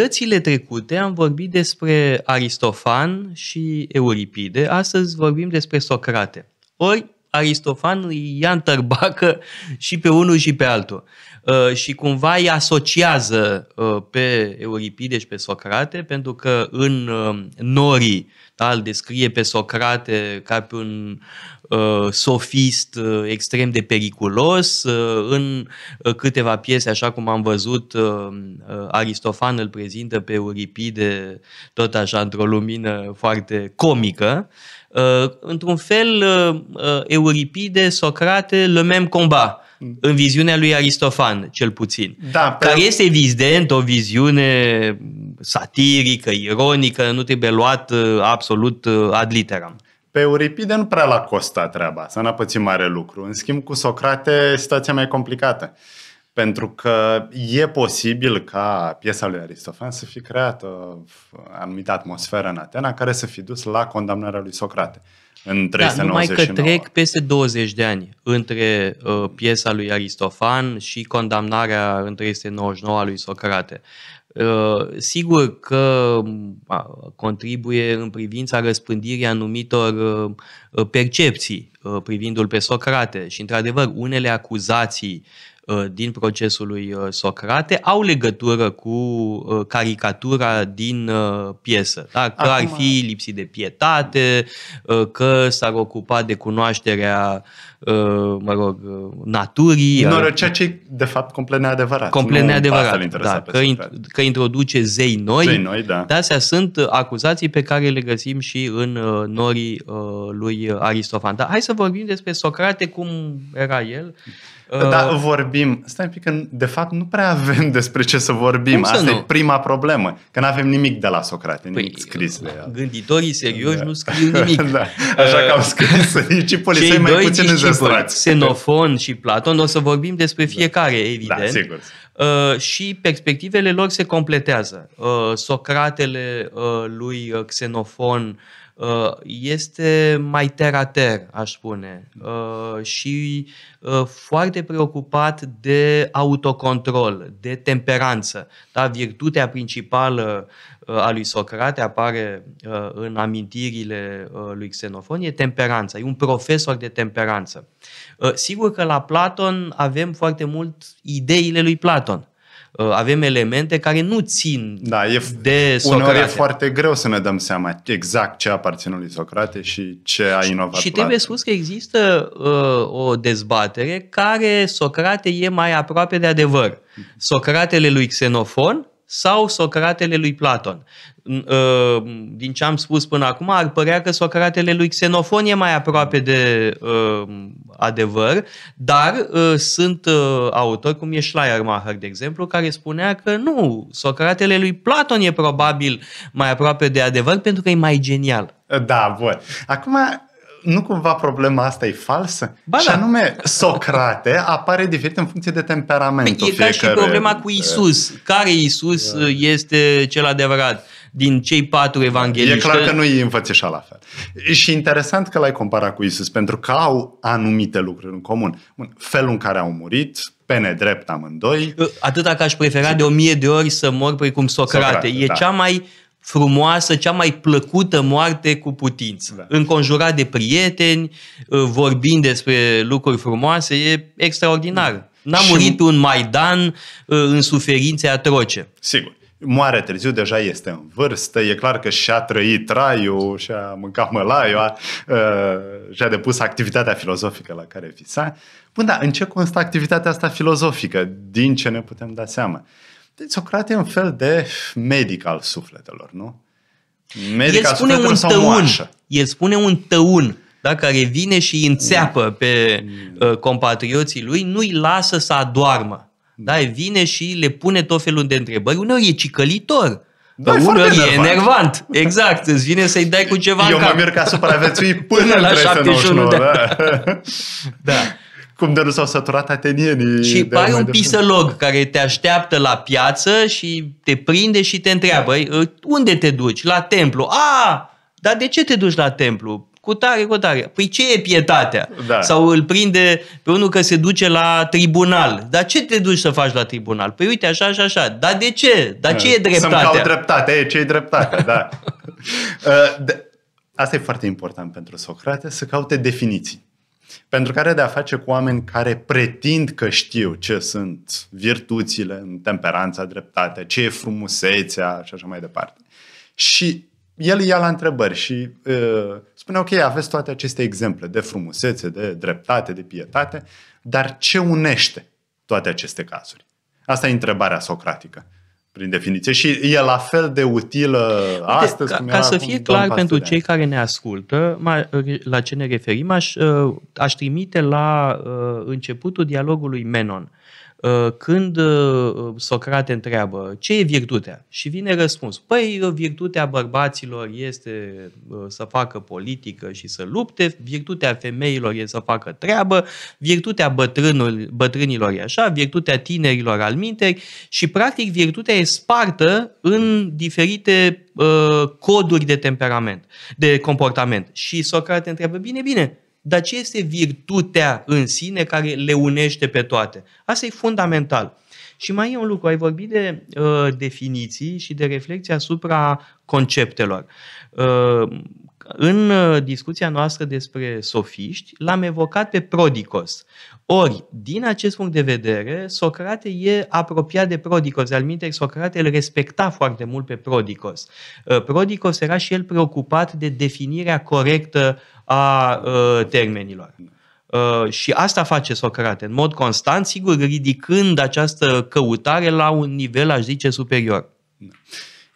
dățile trecute am vorbit despre Aristofan și Euripide, astăzi vorbim despre Socrate. Ori, Aristofan îi ia în tărbacă și pe unul și pe altul. Uh, și cumva îi asociază uh, pe Euripide și pe Socrate, pentru că în uh, Norii da, îl descrie pe Socrate ca pe un sofist extrem de periculos. În câteva piese, așa cum am văzut, Aristofan îl prezintă pe Euripide tot așa într-o lumină foarte comică Uh, într-un fel, uh, uh, Euripide, Socrate, le même combat mm. în viziunea lui Aristofan, cel puțin. Da, pe... Care este evident o viziune satirică, ironică, nu trebuie luat absolut ad literam. Pe Euripide nu prea l-a costat treaba, să n-a mare lucru. În schimb, cu Socrate, situația mai complicată. Pentru că e posibil ca piesa lui Aristofan să fi creat o anumită atmosferă în Atena care să fi dus la condamnarea lui Socrate în 399. Da, numai că trec peste 20 de ani între uh, piesa lui Aristofan și condamnarea în 399 a lui Socrate. Uh, sigur că uh, contribuie în privința răspândirii anumitor uh, percepții uh, privindu pe Socrate și, într-adevăr, unele acuzații Uh, din procesul lui uh, Socrate au legătură cu uh, caricatura din piesă. Da? Că Acum... ar fi lipsit de pietate, că s-ar ocupa de cunoașterea mă rog, naturii. Nu, ceea ce de fapt complet neadevărat. Complet neadevărat, da, că, in, că introduce zei noi. Zei noi, da. De astea sunt acuzații pe care le găsim și în norii lui Aristofan. Dar hai să vorbim despre Socrate, cum era el. Da, uh, vorbim. Stai un pic, că de fapt nu prea avem despre ce să vorbim. Asta să e prima problemă, că nu avem nimic de la Socrate, păi, nimic scris de el. Gânditorii serioși da. nu scriu nimic. da. Așa că au scris discipolii să mai puțin înzestrați. Xenofon și Platon, o să vorbim despre da. fiecare, da. evident. Da, sigur. Uh, și perspectivele lor se completează. Uh, Socratele uh, lui Xenofon Uh, este mai terater, aș spune, uh, și uh, foarte preocupat de autocontrol, de temperanță. Da? Virtutea principală a lui Socrate apare în amintirile lui Xenofon, e temperanța, e un profesor de temperanță. Sigur că la Platon avem foarte mult ideile lui Platon. Uh, avem elemente care nu țin da, e, de Socrate. Uneori e foarte greu să ne dăm seama exact ce aparține lui Socrate și ce a inovat. Și, și trebuie spus că există uh, o dezbatere care Socrate e mai aproape de adevăr. Mhm. Socratele lui Xenofon sau Socratele lui Platon. Uh, din ce am spus până acum, ar părea că Socratele lui Xenofon e mai aproape de uh, adevăr, dar uh, sunt autori, cum e Schleiermacher, de exemplu, care spunea că nu, Socratele lui Platon e probabil mai aproape de adevăr pentru că e mai genial. Da, bun. Acum, nu cumva problema asta e falsă? Ba da. Și anume, Socrate apare diferit în funcție de temperamentul E fiecare... ca și problema cu Isus. Care Isus da. este cel adevărat? Din cei patru evangeliști. E clar că nu e înfățișa la fel. Și interesant că l-ai comparat cu Isus, pentru că au anumite lucruri în comun. Bun, felul în care au murit, pe nedrept amândoi. Atâta că aș prefera de o mie de ori să mor precum Socrate. Socrate e da. cea mai frumoasă, cea mai plăcută moarte cu putință. Da. Înconjurat de prieteni, uh, vorbind despre lucruri frumoase, e extraordinar. Da. N-a și... murit un Maidan uh, în suferințe atroce. Sigur. Moare târziu, deja este în vârstă, e clar că și-a trăit raiul, și-a mâncat mălaiul, a, uh, și-a depus activitatea filozofică la care visa. Bun, da, în ce constă activitatea asta filozofică? Din ce ne putem da seama? Socrate e un fel de medic al sufletelor, nu? Medic el al spune un tăun, El spune un tăun da, care vine și îi înțeapă mm. pe mm. uh, compatrioții lui, nu îi lasă să adoarmă. Mm. Da, vine și le pune tot felul de întrebări. Uneori e cicălitor, da, uneori e enervant. Exact, îți vine să-i dai cu ceva Eu în cap. mă mir ca supraviețui până, până la 71 de da. da cum de nu s-au săturat atenienii. Și de pare un pisălog care te așteaptă la piață și te prinde și te întreabă da. unde te duci? La templu. A, dar de ce te duci la templu? Cu tare, cu tare. Păi ce e pietatea? Da. Sau îl prinde pe unul că se duce la tribunal. Dar ce te duci să faci la tribunal? Păi uite, așa, așa, așa. Dar de ce? Dar da. ce e dreptatea? Să-mi dreptate. E, ce e dreptate? Da. Uh, asta e foarte important pentru Socrate, să caute definiții pentru că are de a face cu oameni care pretind că știu ce sunt virtuțile, temperanța, dreptatea, ce e frumusețea și așa mai departe. Și el ia la întrebări și uh, spune, ok, aveți toate aceste exemple de frumusețe, de dreptate, de pietate, dar ce unește toate aceste cazuri? Asta e întrebarea socratică prin definiție, și e la fel de utilă Uite, astăzi. Ca, cum ca să fie clar pentru cei care ne ascultă la ce ne referim, aș, uh, aș trimite la uh, începutul dialogului Menon. Uh, când uh, uh, Socrate întreabă ce e virtutea și vine răspuns, păi virtutea bărbaților este să facă politică și să lupte, virtutea femeilor este să facă treabă, virtutea bătrânul, bătrânilor e așa, virtutea tinerilor al minteri și practic virtutea e spartă în diferite uh, coduri de temperament, de comportament. Și Socrate întreabă, bine, bine, dar ce este virtutea în sine care le unește pe toate. Asta e fundamental. Și mai e un lucru, ai vorbit de uh, definiții și de reflexie asupra conceptelor. Uh, în uh, discuția noastră despre sofiști, l-am evocat pe Prodicos. Ori, din acest punct de vedere, Socrate e apropiat de Prodicos. De alminteri, Socrate îl respecta foarte mult pe Prodicos. Uh, Prodicos era și el preocupat de definirea corectă a uh, termenilor. Uh, și asta face Socrate, în mod constant, sigur, ridicând această căutare la un nivel, aș zice, superior. Da.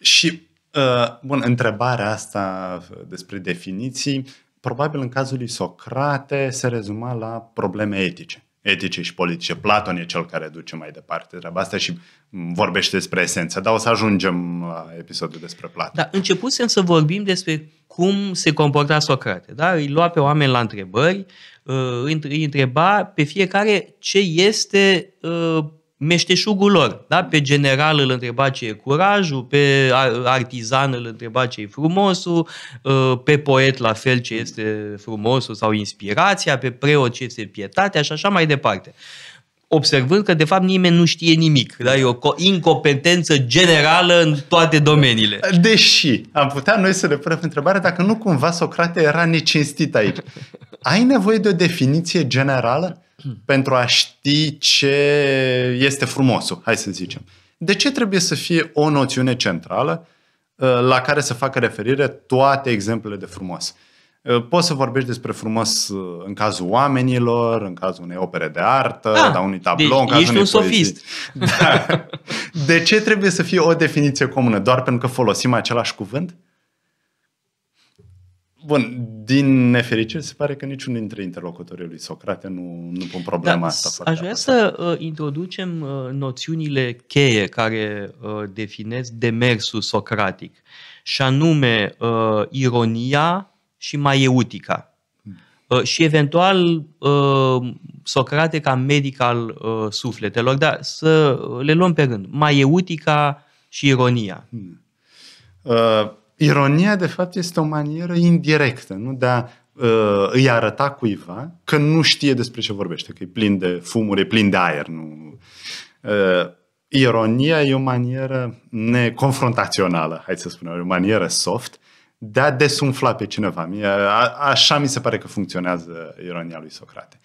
Și Uh, bun, întrebarea asta despre definiții, probabil în cazul lui Socrate se rezuma la probleme etice etice și politice. Platon e cel care duce mai departe treaba asta și vorbește despre esență, dar o să ajungem la episodul despre Platon. Da, începusem să vorbim despre cum se comporta Socrate. Da? Îi lua pe oameni la întrebări, uh, îi întreba pe fiecare ce este uh, meșteșugul lor. Da? Pe general îl întreba ce e curajul, pe artizan îl întreba ce e frumosul, ă, pe poet la fel ce este frumosul sau inspirația, pe preot ce este pietatea și așa mai departe. Observând că, de fapt, nimeni nu știe nimic. Da? E o incompetență generală în toate domeniile. Deși am putea noi să le punem întrebarea dacă nu cumva Socrate era necinstit aici. Ai nevoie de o definiție generală? pentru a ști ce este frumosul, hai să zicem. De ce trebuie să fie o noțiune centrală uh, la care să facă referire toate exemplele de frumos? Uh, poți să vorbești despre frumos uh, în cazul oamenilor, în cazul unei opere de artă, ah, da, unui tablou, deci în cazul ești unei un sofist. Da. De ce trebuie să fie o definiție comună? Doar pentru că folosim același cuvânt? Bun, din nefericire se pare că niciunul dintre interlocutorii lui Socrate nu, nu pun problema da, asta. Aș vrea să uh, introducem uh, noțiunile cheie care uh, demersul socratic, și anume uh, ironia și maieutica. Uh, și eventual uh, Socrate ca medic al uh, sufletelor, dar să le luăm pe rând. Maieutica și ironia. Hmm. Uh Ironia, de fapt, este o manieră indirectă nu? de a uh, îi arăta cuiva că nu știe despre ce vorbește, că e plin de fumuri, e plin de aer. Nu? Uh, ironia e o manieră neconfrontațională, hai să spunem, o manieră soft de a desumfla pe cineva. Mie, a, așa mi se pare că funcționează ironia lui Socrate.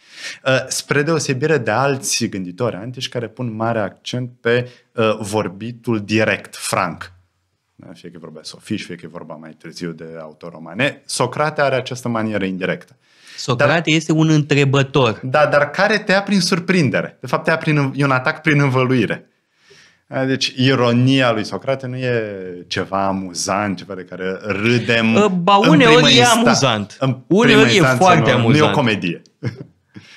Uh, spre deosebire de alți gânditori antici care pun mare accent pe uh, vorbitul direct, franc, da? Fie că e vorba de sofiști, fie că e vorba mai târziu de autor romane. Socrate are această manieră indirectă. Socrate dar, este un întrebător. Da, dar care te ia prin surprindere. De fapt, te ia prin, e un atac prin învăluire. Deci, ironia lui Socrate nu e ceva amuzant, ceva de care râdem. Ba, uneori în e insta- amuzant. În Uneori e foarte nu, amuzant. Nu e o comedie.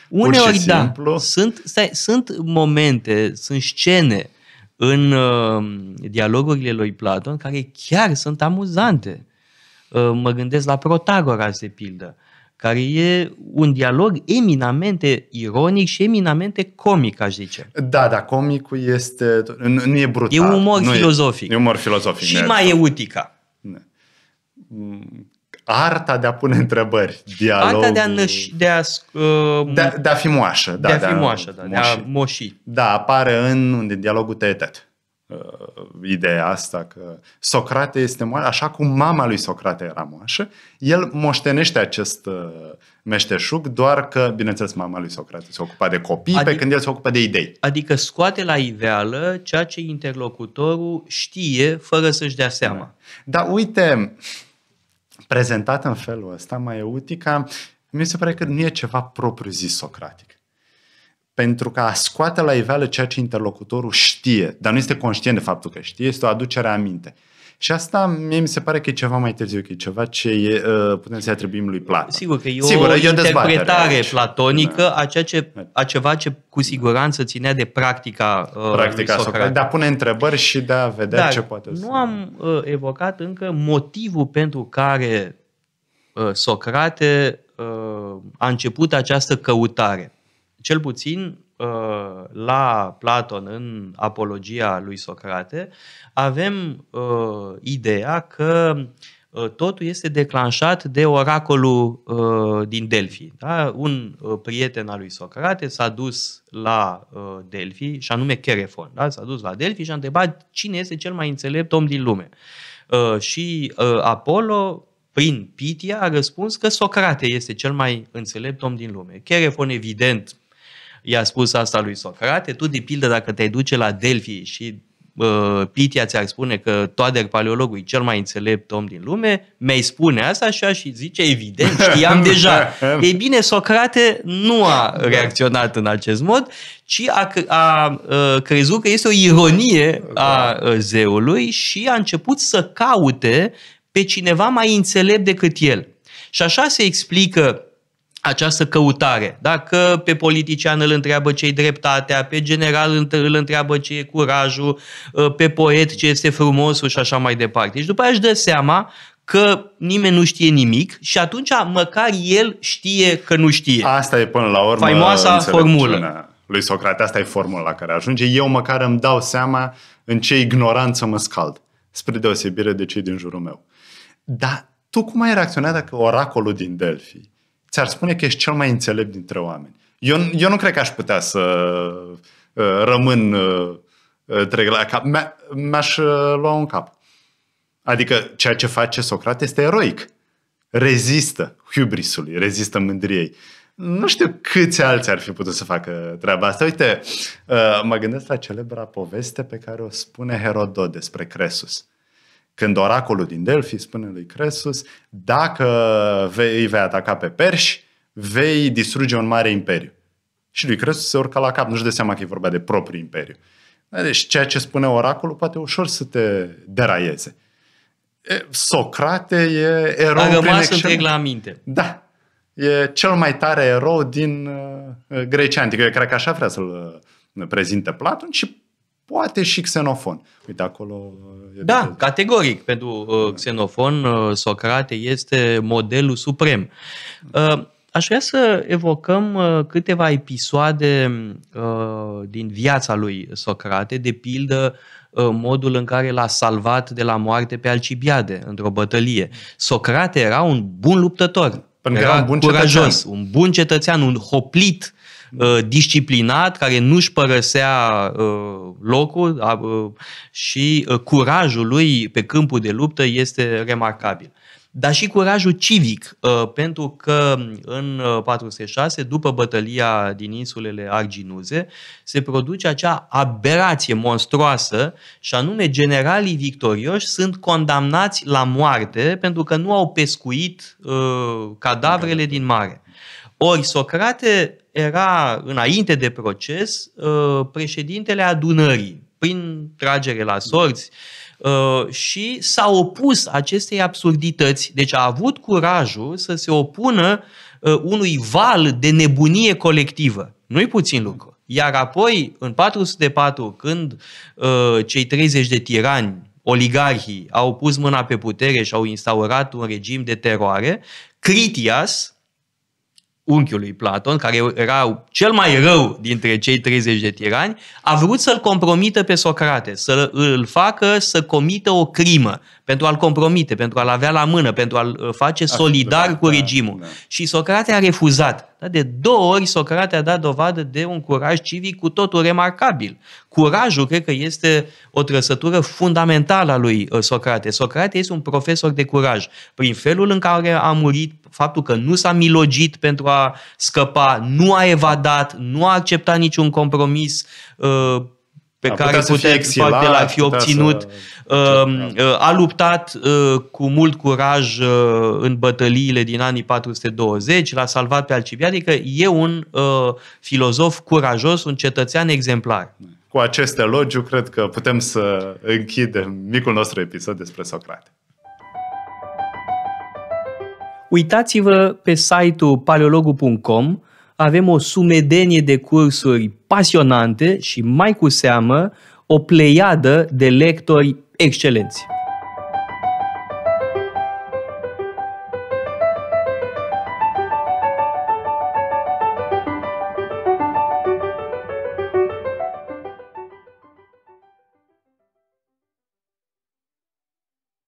Uneori, da. Sunt, stai, sunt momente, sunt scene în uh, dialogurile lui Platon, care chiar sunt amuzante. Uh, mă gândesc la Protagoras, de pildă, care e un dialog eminamente ironic și eminamente comic, aș zice. Da, da, comicul este... Nu e brutal. E umor nu filozofic. E, e umor filozofic. Și mai e utica arta de a pune întrebări, dialogul... Arta de a, năș, de, a uh, de, de a fi moașă. Da, de a fi moașă, da, de a moși. Da, apare în unde, dialogul teetet. Uh, ideea asta că Socrate este moașă, așa cum mama lui Socrate era moașă, el moștenește acest uh, meșteșug, doar că, bineînțeles, mama lui Socrate se ocupa de copii, adică, pe când el se ocupa de idei. Adică scoate la iveală ceea ce interlocutorul știe fără să-și dea seama. Da, da uite, prezentat în felul ăsta, Maieutica, mi se pare că nu e ceva propriu zis socratic. Pentru că a scoate la iveală ceea ce interlocutorul știe, dar nu este conștient de faptul că știe, este o aducere a minte. Și asta mie mi se pare că e ceva mai târziu, că e ceva ce e, uh, putem să atribuim lui Platon. Sigur că e Sigur, o e interpretare platonică da. a, ceea ce, da. a ceva ce cu siguranță ținea de practica uh, Practica Socrate. a pune întrebări și de a vedea Dar ce poate nu să... nu am uh, evocat încă motivul pentru care uh, Socrate uh, a început această căutare. Cel puțin Uh, la Platon în Apologia lui Socrate, avem uh, ideea că uh, totul este declanșat de oracolul uh, din Delphi. Da? Un uh, prieten al lui Socrate s-a dus la uh, Delphi, și anume Cherefon, da? s-a dus la Delphi și a întrebat cine este cel mai înțelept om din lume. Uh, și Apollo, prin Pitia, a răspuns că Socrate este cel mai înțelept om din lume. Cherefon, evident, i-a spus asta lui Socrate, tu de pildă dacă te duce la Delphi și uh, Pitia ți-ar spune că Toader Paleologul e cel mai înțelept om din lume, mi-ai spune asta și zice, evident, știam deja. Ei bine, Socrate nu a reacționat în acest mod, ci a, a, a ă, crezut că este o ironie a da. ă, zeului și a început să caute pe cineva mai înțelept decât el. Și așa se explică această căutare. Dacă pe politician îl întreabă ce e dreptatea, pe general îl întreabă ce e curajul, ă, pe poet ce este frumosul și așa mai departe. Și deci după aia își dă seama că nimeni nu știe nimic și atunci măcar el știe că nu știe. Asta e până la urmă faimoasa formulă. Lui Socrate, asta e formula la care ajunge. Eu măcar îmi dau seama în ce ignoranță mă scald, spre deosebire de cei din jurul meu. Dar tu cum ai reacționat dacă oracolul din Delphi ți-ar spune că ești cel mai înțelept dintre oameni. Eu, eu nu cred că aș putea să uh, rămân uh, uh trec la cap. mi aș uh, lua un cap. Adică ceea ce face Socrate este eroic. Rezistă hubrisului, rezistă mândriei. Nu știu câți alții ar fi putut să facă treaba asta. Uite, uh, mă gândesc la celebra poveste pe care o spune Herodot despre Cresus. Când oracolul din Delphi spune lui Cresus, dacă vei, îi vei ataca pe perși, vei distruge un mare imperiu. Și lui Cresus se urcă la cap, nu-și dă seama că e vorba de propriu imperiu. Deci ceea ce spune oracolul poate ușor să te deraieze. Socrate e erou A rămas întreg la minte. Da. E cel mai tare erou din uh, Grecia Antică. Eu cred că așa vrea să-l uh, prezinte Platon și poate și xenofon. Uite, acolo... E da, bine. categoric. Pentru uh, xenofon, uh, Socrate este modelul suprem. Uh, aș vrea să evocăm uh, câteva episoade uh, din viața lui Socrate, de pildă uh, modul în care l-a salvat de la moarte pe Alcibiade într-o bătălie. Socrate era un bun luptător. Pentru era, era un bun curajos, cetățean. un bun cetățean, un hoplit Uh, disciplinat, care nu-și părăsea uh, locul uh, și curajul lui pe câmpul de luptă este remarcabil dar și curajul civic, pentru că în 46, după bătălia din insulele Arginuze, se produce acea aberație monstruoasă și anume generalii victorioși sunt condamnați la moarte pentru că nu au pescuit uh, cadavrele din mare. Ori Socrate era, înainte de proces, uh, președintele adunării, prin tragere la sorți, uh, și s-a opus acestei absurdități. Deci a avut curajul să se opună uh, unui val de nebunie colectivă. Nu-i puțin lucru. Iar apoi, în 404, când cei 30 de tirani, oligarhii, au pus mâna pe putere și au instaurat un regim de teroare, Critias, unchiului Platon, care era cel mai rău dintre cei 30 de tirani, a vrut să-l compromită pe Socrate, să îl facă să comită o crimă pentru a-l compromite, pentru a-l avea la mână, pentru a-l uh, face solidar da, cu da, regimul. Da. Și Socrate a refuzat. Da? De două ori Socrate a dat dovadă de un curaj civic cu totul remarcabil. Curajul, cred că, este o trăsătură fundamentală a lui Socrate. Uh, Socrate este un profesor de curaj. Prin felul în care a murit, faptul că nu s-a milogit pentru a scăpa, nu a evadat, nu a acceptat niciun compromis, uh, pe a care putea, putea exilat, poate l-a fi obținut. Să... Uh, uh, a luptat uh, cu mult curaj în bătăliile din anii 420, l-a salvat pe Alcibiade, adică e un filozof curajos, un cetățean exemplar. Cu acest elogiu, cred că putem să închidem micul nostru episod despre Socrate. Uitați-vă pe site-ul paleologu.com avem o sumedenie de cursuri pasionante și mai cu seamă o pleiadă de lectori excelenți.